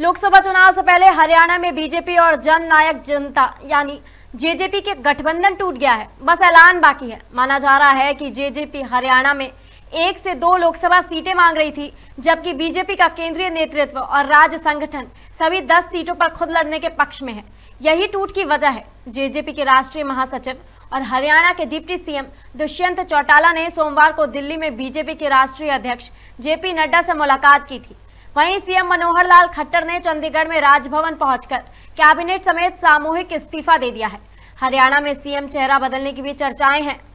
लोकसभा चुनाव से पहले हरियाणा में बीजेपी और जन नायक जनता यानी जेजेपी के गठबंधन टूट गया है बस ऐलान बाकी है माना जा रहा है कि जेजेपी हरियाणा में एक से दो लोकसभा सीटें मांग रही थी जबकि बीजेपी का केंद्रीय नेतृत्व और राज्य संगठन सभी दस सीटों पर खुद लड़ने के पक्ष में है यही टूट की वजह है जेजेपी के राष्ट्रीय महासचिव और हरियाणा के डिप्टी सीएम दुष्यंत चौटाला ने सोमवार को दिल्ली में बीजेपी के राष्ट्रीय अध्यक्ष जेपी नड्डा से मुलाकात की थी वहीं सीएम मनोहर लाल खट्टर ने चंडीगढ़ में राजभवन पहुंचकर कैबिनेट समेत सामूहिक इस्तीफा दे दिया है हरियाणा में सीएम चेहरा बदलने की भी चर्चाएं हैं